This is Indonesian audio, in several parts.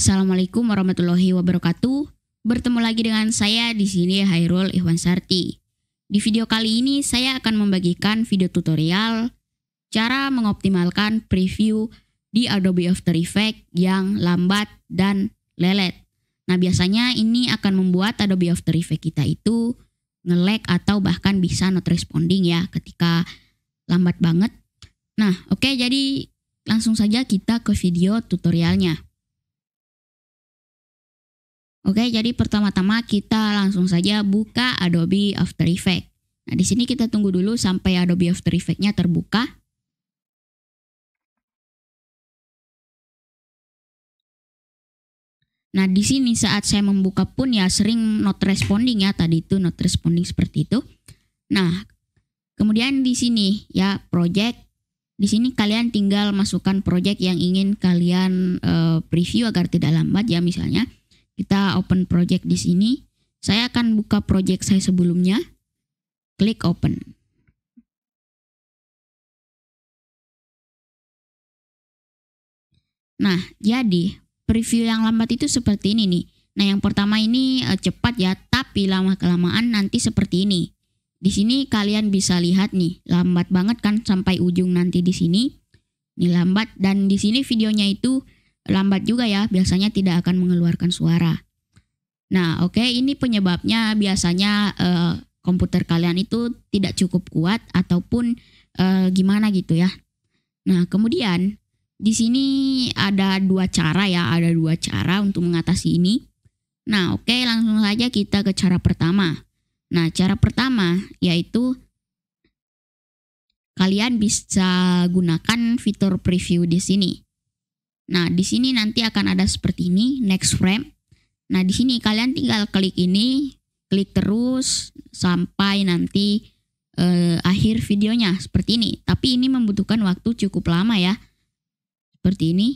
Assalamualaikum warahmatullahi wabarakatuh. Bertemu lagi dengan saya di sini Hairul Ihwan Sarti. Di video kali ini saya akan membagikan video tutorial cara mengoptimalkan preview di Adobe After Effects yang lambat dan lelet. Nah, biasanya ini akan membuat Adobe After Effects kita itu ngelek atau bahkan bisa not responding ya ketika lambat banget. Nah, oke okay, jadi langsung saja kita ke video tutorialnya. Oke, jadi pertama-tama kita langsung saja buka Adobe After Effects. Nah, di sini kita tunggu dulu sampai Adobe After Effects-nya terbuka. Nah, di sini saat saya membuka pun ya sering not responding ya, tadi itu not responding seperti itu. Nah, kemudian di sini ya project di sini kalian tinggal masukkan project yang ingin kalian uh, preview agar tidak lambat ya misalnya. Kita open project di sini. Saya akan buka project saya sebelumnya. Klik open. Nah, jadi preview yang lambat itu seperti ini nih. Nah, yang pertama ini eh, cepat ya, tapi lama-kelamaan nanti seperti ini. Di sini kalian bisa lihat nih, lambat banget kan sampai ujung nanti di sini. Ini lambat dan di sini videonya itu lambat juga ya, biasanya tidak akan mengeluarkan suara. Nah, oke, okay, ini penyebabnya biasanya uh, komputer kalian itu tidak cukup kuat ataupun uh, gimana gitu ya. Nah, kemudian di sini ada dua cara ya, ada dua cara untuk mengatasi ini. Nah, oke, okay, langsung saja kita ke cara pertama. Nah, cara pertama yaitu kalian bisa gunakan fitur preview di sini. Nah, di sini nanti akan ada seperti ini, next frame. Nah, di sini kalian tinggal klik ini, klik terus sampai nanti eh, akhir videonya seperti ini. Tapi ini membutuhkan waktu cukup lama ya. Seperti ini.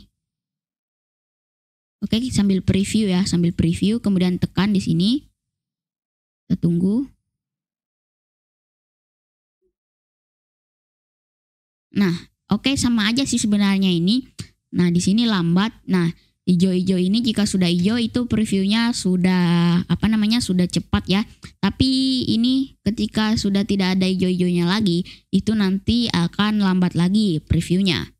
Oke, sambil preview ya, sambil preview kemudian tekan di sini. Kita tunggu. Nah, oke sama aja sih sebenarnya ini Nah, di sini lambat. Nah, hijau-hijau ini jika sudah hijau itu previewnya sudah apa namanya? sudah cepat ya. Tapi ini ketika sudah tidak ada hijau-hijaunya lagi, itu nanti akan lambat lagi previewnya.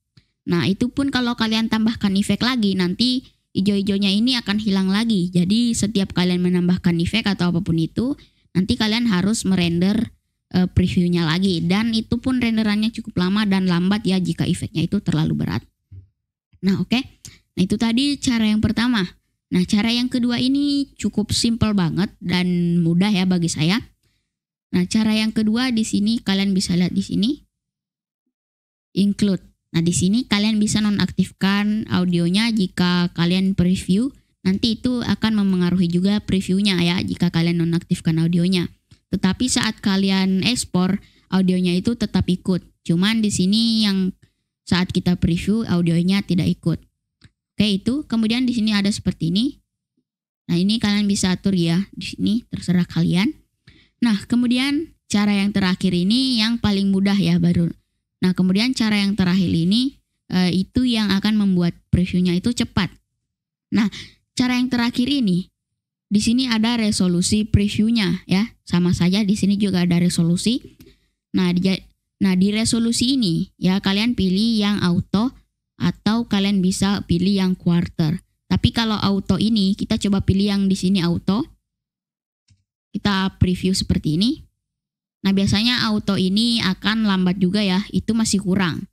Nah, itu pun kalau kalian tambahkan efek lagi nanti hijau-hijaunya ini akan hilang lagi. Jadi setiap kalian menambahkan efek atau apapun itu, nanti kalian harus merender e, previewnya lagi dan itu pun renderannya cukup lama dan lambat ya jika efeknya itu terlalu berat. Nah, oke. Okay? Nah, itu tadi cara yang pertama. Nah, cara yang kedua ini cukup simple banget dan mudah ya bagi saya. Nah, cara yang kedua di sini kalian bisa lihat di sini include. Nah, di sini kalian bisa nonaktifkan audionya jika kalian preview. Nanti itu akan memengaruhi juga previewnya ya jika kalian nonaktifkan audionya. Tetapi saat kalian ekspor, audionya itu tetap ikut. Cuman di sini yang saat kita preview audionya tidak ikut. Oke, itu. Kemudian di sini ada seperti ini. Nah, ini kalian bisa atur ya di sini terserah kalian. Nah, kemudian cara yang terakhir ini yang paling mudah ya baru. Nah, kemudian cara yang terakhir ini e, itu yang akan membuat previewnya itu cepat. Nah, cara yang terakhir ini di sini ada resolusi previewnya ya sama saja di sini juga ada resolusi nah di, Nah, di resolusi ini ya kalian pilih yang auto atau kalian bisa pilih yang quarter. Tapi kalau auto ini kita coba pilih yang di sini auto. Kita preview seperti ini. Nah, biasanya auto ini akan lambat juga ya, itu masih kurang.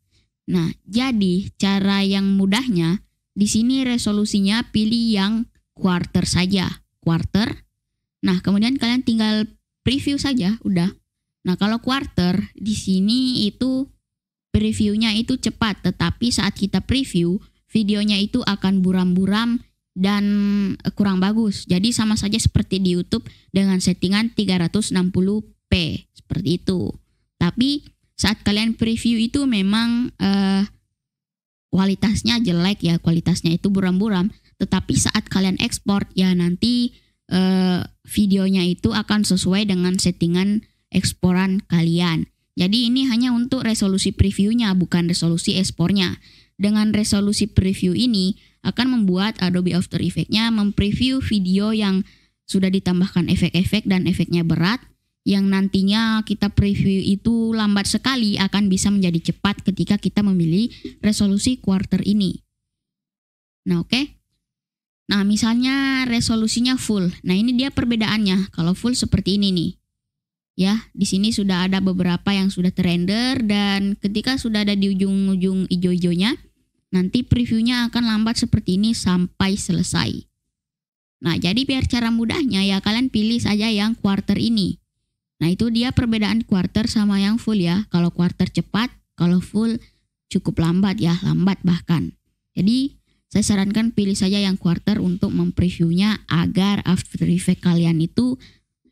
Nah, jadi cara yang mudahnya di sini resolusinya pilih yang quarter saja, quarter. Nah, kemudian kalian tinggal preview saja, udah. Nah, kalau quarter di sini itu previewnya itu cepat, tetapi saat kita preview videonya itu akan buram-buram dan eh, kurang bagus. Jadi sama saja seperti di YouTube dengan settingan 360p seperti itu. Tapi saat kalian preview itu memang eh, kualitasnya jelek ya, kualitasnya itu buram-buram. Tetapi saat kalian ekspor ya nanti eh, videonya itu akan sesuai dengan settingan eksporan kalian. Jadi ini hanya untuk resolusi previewnya, bukan resolusi ekspornya. Dengan resolusi preview ini akan membuat Adobe After Effects-nya mempreview video yang sudah ditambahkan efek-efek dan efeknya berat, yang nantinya kita preview itu lambat sekali akan bisa menjadi cepat ketika kita memilih resolusi quarter ini. Nah oke, okay? Nah, misalnya resolusinya full. Nah, ini dia perbedaannya. Kalau full seperti ini nih ya di sini sudah ada beberapa yang sudah terrender dan ketika sudah ada di ujung-ujung ijo-ijonya nanti previewnya akan lambat seperti ini sampai selesai nah jadi biar cara mudahnya ya kalian pilih saja yang quarter ini nah itu dia perbedaan quarter sama yang full ya kalau quarter cepat kalau full cukup lambat ya lambat bahkan jadi saya sarankan pilih saja yang quarter untuk mempreviewnya agar after effect kalian itu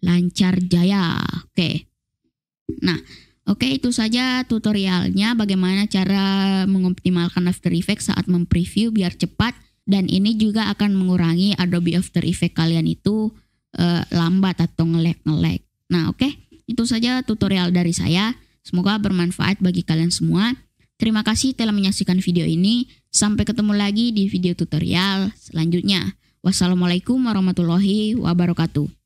lancar jaya. Oke. Nah, oke itu saja tutorialnya bagaimana cara mengoptimalkan After Effects saat mempreview biar cepat dan ini juga akan mengurangi Adobe After Effects kalian itu uh, lambat atau ngelek-ngelek. Nah, oke. Itu saja tutorial dari saya. Semoga bermanfaat bagi kalian semua. Terima kasih telah menyaksikan video ini. Sampai ketemu lagi di video tutorial selanjutnya. Wassalamualaikum warahmatullahi wabarakatuh.